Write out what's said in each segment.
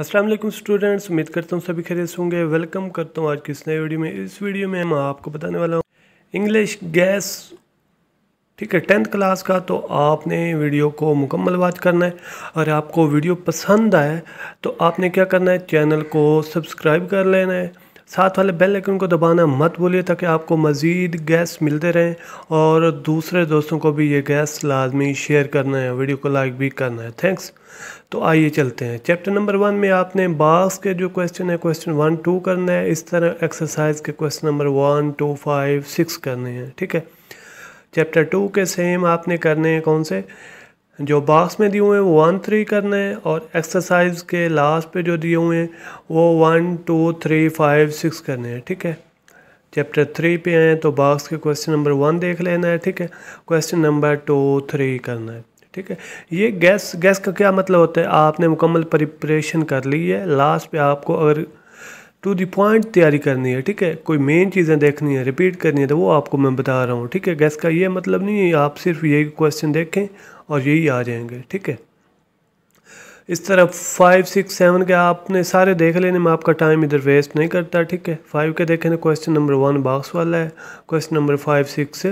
अस्सलाम वालेकुम स्टूडेंट्स उम्मीद करता हूँ सभी खरीद होंगे वेलकम करता हूँ आज किस नए वीडियो में इस वीडियो में मैं आपको बताने वाला हूँ इंग्लिश गैस ठीक है टेंथ क्लास का तो आपने वीडियो को मुकम्मल वाच करना है और आपको वीडियो पसंद आए तो आपने क्या करना है चैनल को सब्सक्राइब कर लेना है साथ वाले बेल आइकन को दबाना मत भूलिए ताकि आपको मज़ीद गैस मिलते रहें और दूसरे दोस्तों को भी ये गैस लाजमी शेयर करना है वीडियो को लाइक भी करना है थैंक्स तो आइए चलते हैं चैप्टर नंबर वन में आपने बास के जो क्वेश्चन है क्वेश्चन वन टू करना है इस तरह एक्सरसाइज के question number one two five six करने हैं ठीक है चैप्टर टू के सेम आपने करने हैं कौन से जो बॉक्स में दिए हुए हैं वो वन थ्री करना है और एक्सरसाइज के लास्ट पे जो दिए हुए हैं वो one two three five six करने हैं ठीक है चैप्टर थ्री पे आए तो बॉक्स के क्वेश्चन नंबर वन देख लेना है ठीक है क्वेश्चन नंबर टू थ्री करना है ठीक है ये गैस गैस का क्या मतलब होता है आपने मुकम्मल प्रिपरेशन कर ली है लास्ट पे आपको अगर टू दी पॉइंट तैयारी करनी है ठीक है कोई मेन चीज़ें देखनी है रिपीट करनी है तो वो आपको मैं बता रहा हूँ ठीक है गैस का ये मतलब नहीं है आप सिर्फ यही क्वेश्चन देखें और यही आ जाएंगे ठीक है इस तरह फाइव सिक्स सेवन के आपने सारे देख लेने में आपका टाइम इधर वेस्ट नहीं करता ठीक है फाइव के देखें क्वेश्चन नंबर वन बॉक्स वाला है question number five six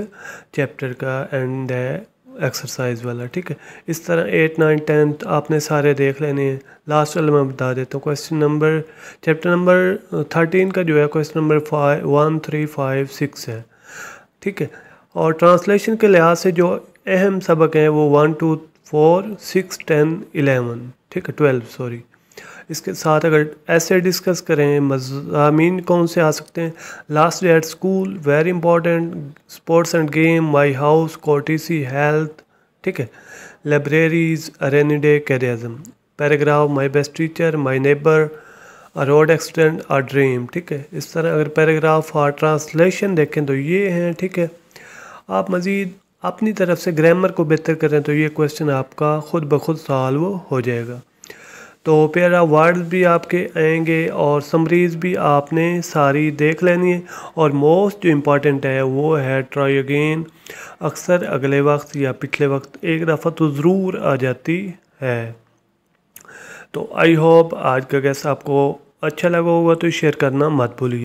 chapter का एंड है एक्सरसाइज वाला ठीक है इस तरह एट नाइन टेंथ आपने सारे देख लेने हैं लास्ट वाला मैं बता देता हूँ question number chapter number thirteen का जो है question number five one three five six है ठीक है और ट्रांसलेशन के लिहाज से जो अहम सबक हैं वो one two four six ten eleven ठीक है ट्वेल्व सॉरी इसके साथ अगर ऐसे डिस्कस करें मजामीन कौन से आ सकते हैं last day at school very important sports and game my house courtesy health ठीक है libraries a rainy day careerism paragraph my best teacher my neighbour road accident a dream ठीक है इस तरह अगर पैराग्राफ और ट्रांसलेशन देखें तो ये हैं ठीक है आप मज़ीद अपनी तरफ से ग्रामर को बेहतर करें तो ये क्वेश्चन आपका ख़ुद ब खुद सॉल्व हो जाएगा तो प्यारा वर्ड्स भी आपके आएंगे और समरीज भी आपने सारी देख लेनी है और मोस्ट जो इम्पॉर्टेंट है वो है ट्राई अगेन अक्सर अगले वक्त या पिछले वक्त एक दफ़ा तो ज़रूर आ जाती है तो आई होप आज का गैस आपको अच्छा लगा होगा तो शेयर करना मत भूलिए